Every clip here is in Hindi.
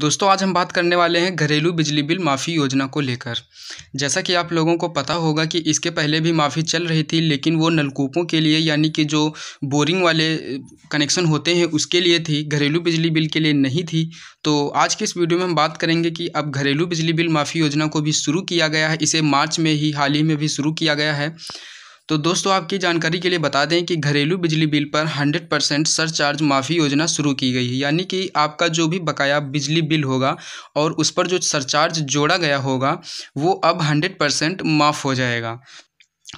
दोस्तों आज हम बात करने वाले हैं घरेलू बिजली बिल माफ़ी योजना को लेकर जैसा कि आप लोगों को पता होगा कि इसके पहले भी माफ़ी चल रही थी लेकिन वो नलकूपों के लिए यानी कि जो बोरिंग वाले कनेक्शन होते हैं उसके लिए थी घरेलू बिजली बिल के लिए नहीं थी तो आज के इस वीडियो में हम बात करेंगे कि अब घरेलू बिजली बिल माफ़ी योजना को भी शुरू किया गया है इसे मार्च में ही हाल ही में भी शुरू किया गया है तो दोस्तों आपकी जानकारी के लिए बता दें कि घरेलू बिजली बिल पर 100 परसेंट सरचार्ज माफ़ी योजना शुरू की गई है यानी कि आपका जो भी बकाया बिजली बिल होगा और उस पर जो सरचार्ज जोड़ा गया होगा वो अब 100 परसेंट माफ़ हो जाएगा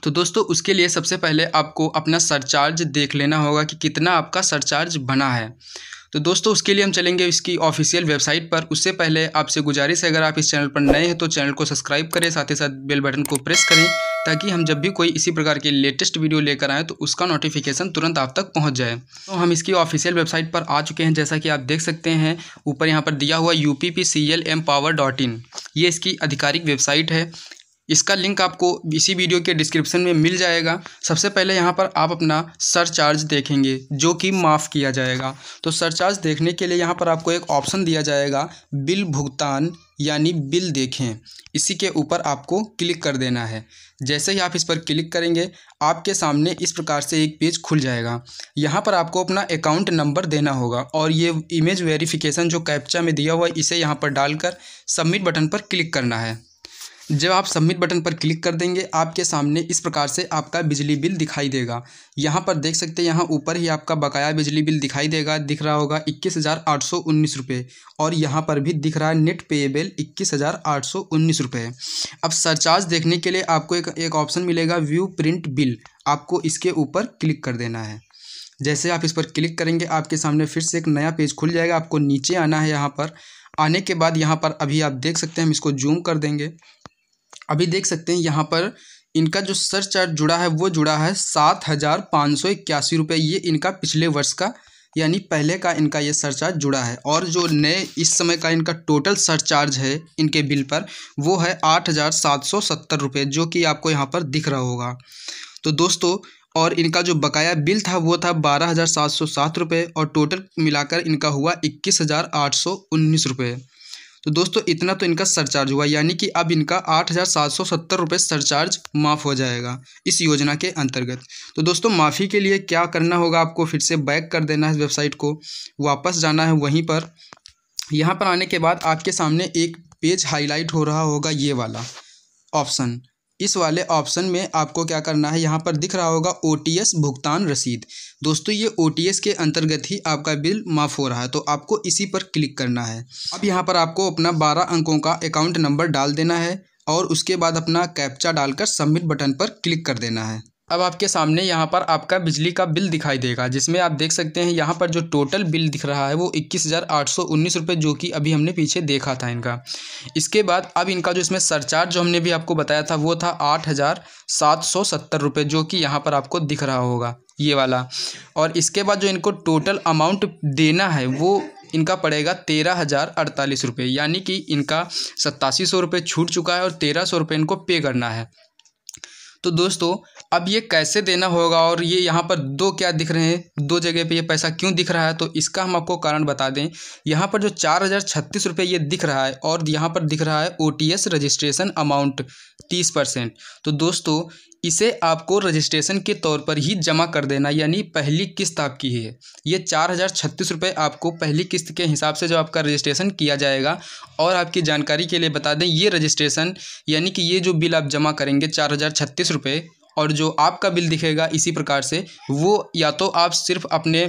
तो दोस्तों उसके लिए सबसे पहले आपको अपना सरचार्ज देख लेना होगा कि कितना आपका सरचार्ज बना है तो दोस्तों उसके लिए हम चलेंगे इसकी ऑफिशियल वेबसाइट पर उससे पहले आपसे गुजारिश है अगर आप इस चैनल पर नए हैं तो चैनल को सब्सक्राइब करें साथ ही साथ बेल बटन को प्रेस करें ताकि हम जब भी कोई इसी प्रकार के लेटेस्ट वीडियो लेकर आएँ तो उसका नोटिफिकेशन तुरंत आप तक पहुँच जाए तो हम इसकी ऑफिशियल वेबसाइट पर आ चुके हैं जैसा कि आप देख सकते हैं ऊपर यहाँ पर दिया हुआ U P P C L M power dot in ये इसकी आधिकारिक वेबसाइट है इसका लिंक आपको इसी वीडियो के डिस्क्रिप्शन में मिल जाएगा सबसे पहले यहाँ पर आप अपना सर चार्ज देखेंगे जो कि माफ़ किया जाएगा तो सर चार्ज देखने के लिए यहाँ पर आपको एक ऑप्शन दिया जाएगा बिल भुगतान यानी बिल देखें इसी के ऊपर आपको क्लिक कर देना है जैसे ही आप इस पर क्लिक करेंगे आपके सामने इस प्रकार से एक पेज खुल जाएगा यहाँ पर आपको अपना अकाउंट नंबर देना होगा और ये इमेज वेरिफिकेशन जो कैप्चा में दिया हुआ है इसे यहाँ पर डालकर सबमिट बटन पर क्लिक करना है जब आप सबमिट बटन पर क्लिक कर देंगे आपके सामने इस प्रकार से आपका बिजली बिल दिखाई देगा यहाँ पर देख सकते हैं यहाँ ऊपर ही आपका बकाया बिजली बिल दिखाई देगा दिख रहा होगा इक्कीस हज़ार आठ सौ उन्नीस रुपये और यहाँ पर भी दिख रहा है नेट पेएबल इक्कीस हज़ार आठ सौ उन्नीस रुपये अब सरचार्ज देखने के लिए आपको एक एक ऑप्शन मिलेगा व्यू प्रिंट बिल आपको इसके ऊपर क्लिक कर देना है जैसे आप इस पर क्लिक करेंगे आपके सामने फिर से एक नया पेज खुल जाएगा आपको नीचे आना है यहाँ पर आने के बाद यहाँ पर अभी आप देख सकते हैं हम इसको जूम कर देंगे अभी देख सकते हैं यहाँ पर इनका जो सर चार्ज जुड़ा है वो जुड़ा है सात हज़ार पाँच सौ इक्यासी रुपये ये इनका पिछले वर्ष का यानी पहले का इनका ये सर चार्ज जुड़ा है और जो नए इस समय का इनका टोटल सर चार्ज है इनके बिल पर वो है आठ हज़ार सात सौ सत्तर रुपये जो कि आपको यहाँ पर दिख रहा होगा तो दोस्तों और इनका जो बकाया बिल था वो था बारह हज़ार सात सौ सात रुपये और टोटल मिलाकर इनका हुआ इक्कीस हज़ार आठ सौ उन्नीस रुपये तो दोस्तों इतना तो इनका सरचार्ज हुआ यानी कि अब इनका आठ हज़ार सात सौ सत्तर रुपये सरचार्ज माफ़ हो जाएगा इस योजना के अंतर्गत तो दोस्तों माफ़ी के लिए क्या करना होगा आपको फिर से बैक कर देना है वेबसाइट को वापस जाना है वहीं पर यहाँ पर आने के बाद आपके सामने एक पेज हाईलाइट हो रहा होगा ये वाला ऑप्शन इस वाले ऑप्शन में आपको क्या करना है यहाँ पर दिख रहा होगा ओ भुगतान रसीद दोस्तों ये ओ के अंतर्गत ही आपका बिल माफ़ हो रहा है तो आपको इसी पर क्लिक करना है अब यहाँ पर आपको अपना बारह अंकों का अकाउंट नंबर डाल देना है और उसके बाद अपना कैप्चा डालकर सबमिट बटन पर क्लिक कर देना है अब आपके सामने यहाँ पर आपका बिजली का बिल दिखाई देगा जिसमें आप देख सकते हैं यहाँ पर जो टोटल बिल दिख रहा है वो इक्कीस हज़ार आठ सौ उन्नीस रुपये जो कि अभी हमने पीछे देखा था इनका इसके बाद अब इनका जो इसमें सरचार्ज जो हमने भी आपको बताया था वो था आठ हज़ार सात सौ सत्तर रुपये जो कि यहाँ पर आपको दिख रहा होगा ये वाला और इसके बाद जो इनको टोटल अमाउंट देना है वो इनका पड़ेगा तेरह हज़ार अड़तालीस रुपये यानी कि इनका सत्तासी सौ रुपये छूट चुका है और तेरह सौ रुपये इनको पे करना है तो दोस्तों अब ये कैसे देना होगा और ये यहाँ पर दो क्या दिख रहे हैं दो जगह पे ये पैसा क्यों दिख रहा है तो इसका हम आपको कारण बता दें यहाँ पर जो चार हज़ार छत्तीस रुपये ये दिख रहा है और यहाँ पर दिख रहा है ओ रजिस्ट्रेशन अमाउंट तीस परसेंट तो दोस्तों इसे आपको रजिस्ट्रेशन के तौर पर ही जमा कर देना यानी पहली किस्त आपकी है ये चार हज़ार छत्तीस रुपये आपको पहली किस्त के हिसाब से जो आपका रजिस्ट्रेशन किया जाएगा और आपकी जानकारी के लिए बता दें ये रजिस्ट्रेशन यानी कि ये जो बिल आप जमा करेंगे चार हज़ार छत्तीस रुपये और जो आपका बिल दिखेगा इसी प्रकार से वो या तो आप सिर्फ अपने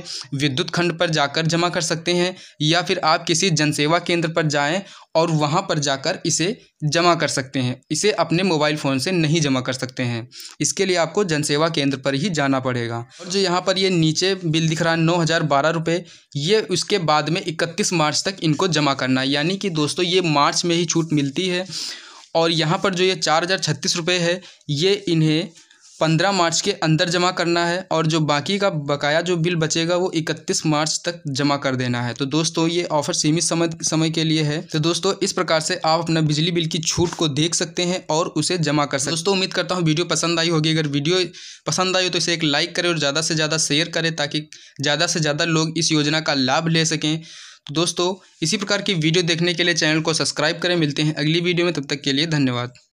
विद्युत खंड पर जाकर जमा कर सकते हैं या फिर आप किसी जनसेवा केंद्र पर जाएं और वहां पर जाकर इसे जमा कर सकते हैं इसे अपने मोबाइल फ़ोन से नहीं जमा कर सकते हैं इसके लिए आपको जनसेवा केंद्र पर ही जाना पड़ेगा और जो यहाँ पर ये नीचे बिल दिख रहा है नौ हज़ार बारह रुपये ये उसके बाद में इकतीस मार्च तक इनको जमा करना है यानी कि दोस्तों ये मार्च में ही छूट मिलती है और यहाँ पर जो ये चार हज़ार छत्तीस रुपये है ये इन्हें पंद्रह मार्च के अंदर जमा करना है और जो बाकी का बकाया जो बिल बचेगा वो इकतीस मार्च तक जमा कर देना है तो दोस्तों ये ऑफर सीमित समय समय के लिए है तो दोस्तों इस प्रकार से आप अपना बिजली बिल की छूट को देख सकते हैं और उसे जमा कर सकते हैं दोस्तों उम्मीद करता हूँ वीडियो पसंद आई होगी अगर वीडियो पसंद आई हो तो इसे एक लाइक करें और ज़्यादा से ज़्यादा शेयर करें ताकि ज़्यादा से ज़्यादा लोग इस योजना का लाभ ले सकें दोस्तों इसी प्रकार की वीडियो देखने के लिए चैनल को सब्सक्राइब करें मिलते हैं अगली वीडियो में तब तक के लिए धन्यवाद